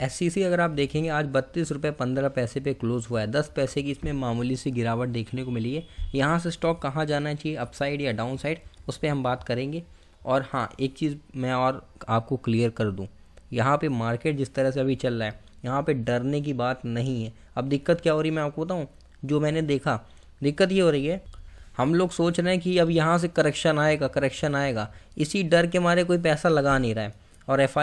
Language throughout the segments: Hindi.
एस अगर आप देखेंगे आज बत्तीस रुपये पंद्रह पैसे पे क्लोज हुआ है दस पैसे की इसमें मामूली सी गिरावट देखने को मिली है यहाँ से स्टॉक कहाँ जाना चाहिए अपसाइड या डाउन साइड उस पर हम बात करेंगे और हाँ एक चीज़ मैं और आपको क्लियर कर दूँ यहाँ पे मार्केट जिस तरह से अभी चल रहा है यहाँ पे डरने की बात नहीं है अब दिक्कत क्या हो रही है मैं आपको बताऊँ जो मैंने देखा दिक्कत ये हो रही है हम लोग सोच रहे हैं कि अब यहाँ से करेक्शन आएगा करेक्शन आएगा इसी डर के मारे कोई पैसा लगा नहीं रहा है और एफ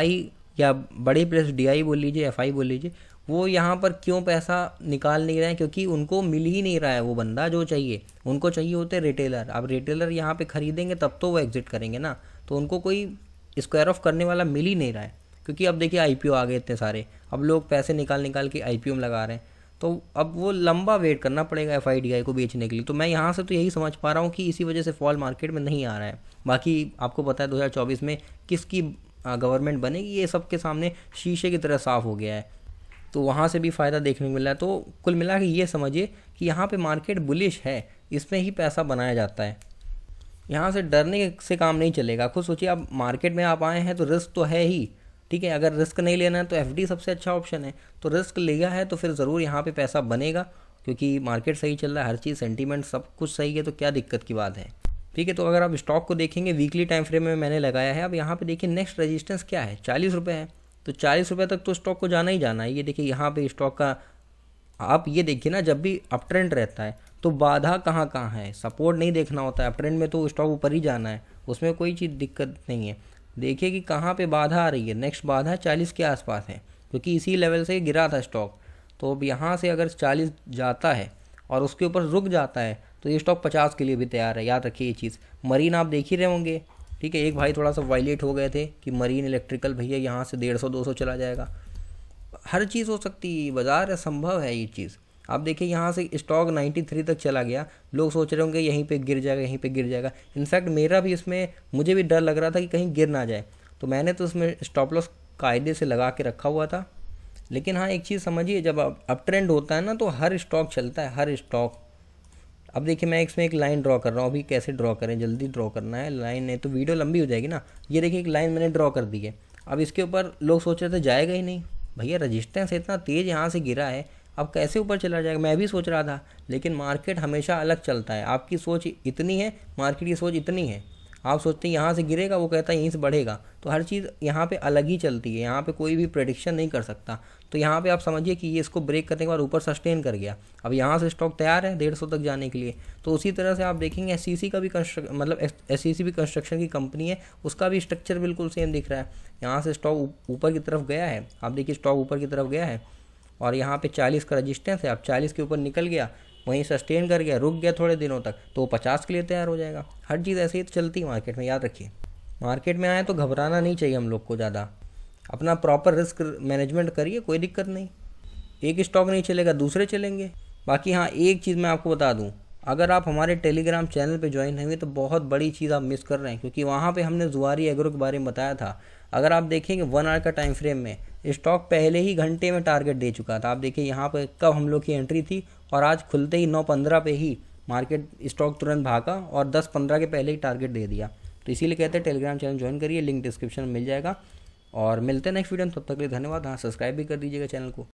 या बड़ी प्रेस डी बोल लीजिए एफ बोल लीजिए वो यहाँ पर क्यों पैसा निकाल नहीं रहे हैं क्योंकि उनको मिल ही नहीं रहा है वो बंदा जो चाहिए उनको चाहिए होते रिटेलर अब रिटेलर यहाँ पे खरीदेंगे तब तो वो एग्जिट करेंगे ना तो उनको कोई स्क्वायर ऑफ करने वाला मिल ही नहीं रहा है क्योंकि अब देखिए आई आ गए इतने सारे अब लोग पैसे निकाल निकाल के आई में लगा रहे हैं तो अब वो लंबा वेट करना पड़ेगा एफ को बेचने के लिए तो मैं यहाँ से तो यही समझ पा रहा हूँ कि इसी वजह से फॉल मार्केट में नहीं आ रहा है बाकी आपको पता है चौबीस में किसकी गवर्नमेंट बनेगी ये सबके सामने शीशे की तरह साफ हो गया है तो वहाँ से भी फ़ायदा देखने को मिला है तो कुल मिला के ये समझिए कि यहाँ पे मार्केट बुलिश है इसमें ही पैसा बनाया जाता है यहाँ से डरने से काम नहीं चलेगा खुद सोचिए आप मार्केट में आप आए हैं तो रिस्क तो है ही ठीक है अगर रिस्क नहीं लेना है तो एफ सबसे अच्छा ऑप्शन है तो रिस्क लिया है तो फिर ज़रूर यहाँ पर पैसा बनेगा क्योंकि मार्केट सही चल रहा है हर चीज़ सेंटीमेंट सब कुछ सही है तो क्या दिक्कत की बात है ठीक है तो अगर आप स्टॉक को देखेंगे वीकली टाइम फ्रेम में मैंने लगाया है अब यहाँ पे देखिए नेक्स्ट रेजिस्टेंस क्या है चालीस रुपये है तो चालीस रुपये तक तो स्टॉक को जाना ही जाना है ये देखिए यहाँ पे स्टॉक का आप ये देखिए ना जब भी अप ट्रेंड रहता है तो बाधा कहाँ कहाँ है सपोर्ट नहीं देखना होता है अप ट्रेंड में तो स्टॉक ऊपर ही जाना है उसमें कोई चीज़ दिक्कत नहीं है देखिए कि कहाँ पर बाधा आ रही है नेक्स्ट बाधा चालीस के आसपास है क्योंकि इसी लेवल से गिरा था स्टॉक तो अब यहाँ से अगर चालीस जाता है और उसके ऊपर रुक जाता है तो ये स्टॉक पचास के लिए भी तैयार है याद रखिए ये चीज़ मरीन आप देख ही रहे होंगे ठीक है एक भाई थोड़ा सा वायलेट हो गए थे कि मरीन इलेक्ट्रिकल भैया यहाँ से डेढ़ सौ दो सौ चला जाएगा हर चीज़ हो सकती है बाज़ार असंभव है ये चीज़ आप देखिए यहाँ से स्टॉक नाइन्टी थ्री तक चला गया लोग सोच रहे होंगे यहीं पे गिर जाएगा यहीं पे गिर जाएगा इनफैक्ट मेरा भी इसमें मुझे भी डर लग रहा था कि कहीं गिर ना जाए तो मैंने तो उसमें स्टॉप लॉस कायदे से लगा के रखा हुआ था लेकिन हाँ एक चीज़ समझिए जब अप ट्रेंड होता है ना तो हर स्टॉक चलता है हर स्टॉक अब देखिए मैं इसमें एक लाइन ड्रॉ कर रहा हूँ अभी कैसे ड्रॉ करें जल्दी ड्रॉ करना है लाइन नहीं तो वीडियो लंबी हो जाएगी ना ये देखिए एक लाइन मैंने ड्रॉ कर दी है अब इसके ऊपर लोग सोच रहे थे जाएगा ही नहीं भैया रजिस्टेंस इतना तेज़ यहाँ से गिरा है अब कैसे ऊपर चला जाएगा मैं भी सोच रहा था लेकिन मार्केट हमेशा अलग चलता है आपकी सोच इतनी है मार्केट की सोच इतनी है आप सोचते हैं यहाँ से गिरेगा वो कहता है यहीं से बढ़ेगा तो हर चीज़ यहाँ पे अलग ही चलती है यहाँ पे कोई भी प्रडिक्शन नहीं कर सकता तो यहाँ पे आप समझिए कि ये इसको ब्रेक करने के बाद ऊपर सस्टेन कर गया अब यहाँ से स्टॉक तैयार है डेढ़ सौ तक जाने के लिए तो उसी तरह से आप देखेंगे एस सी सी का भी कंस्ट्रक मतलब एस सी सी भी कंस्ट्रक्शन की कंपनी है उसका भी स्ट्रक्चर बिल्कुल सेम दिख रहा है यहाँ से स्टॉक ऊपर की तरफ गया है आप देखिए स्टॉक ऊपर की तरफ गया है और यहाँ पे 40 का रजिस्टेंस है अब 40 के ऊपर निकल गया वहीं सस्टेन कर गया रुक गया थोड़े दिनों तक तो वो पचास के लिए तैयार हो जाएगा हर चीज़ ऐसे ही तो चलती है मार्केट में याद रखिए मार्केट में आए तो घबराना नहीं चाहिए हम लोग को ज़्यादा अपना प्रॉपर रिस्क मैनेजमेंट करिए कोई दिक्कत नहीं एक स्टॉक नहीं चलेगा दूसरे चलेंगे बाकी हाँ एक चीज़ मैं आपको बता दूँ अगर आप हमारे टेलीग्राम चैनल पे ज्वाइन होंगे तो बहुत बड़ी चीज़ आप मिस कर रहे हैं क्योंकि वहाँ पे हमने जुआरी एग्रो के बारे में बताया था अगर आप देखेंगे वन आवर का टाइम फ्रेम में स्टॉक पहले ही घंटे में टारगेट दे चुका था आप देखिए यहाँ पर कब हम लोग की एंट्री थी और आज खुलते ही नौ पंद्रह पे ही मार्केट स्टॉक तुरंत भागा और दस पंद्रह के पहले ही टारगेट दे दिया तो इसीलिए कहते हैं टेलीग्राम चैनल ज्वाइन करिए लिंक डिस्क्रिप्शन में मिल जाएगा और मिलते हैं नेक्स्ट वीडियो में तब तक के लिए धन्यवाद हाँ सब्सक्राइब भी कर दीजिएगा चैनल को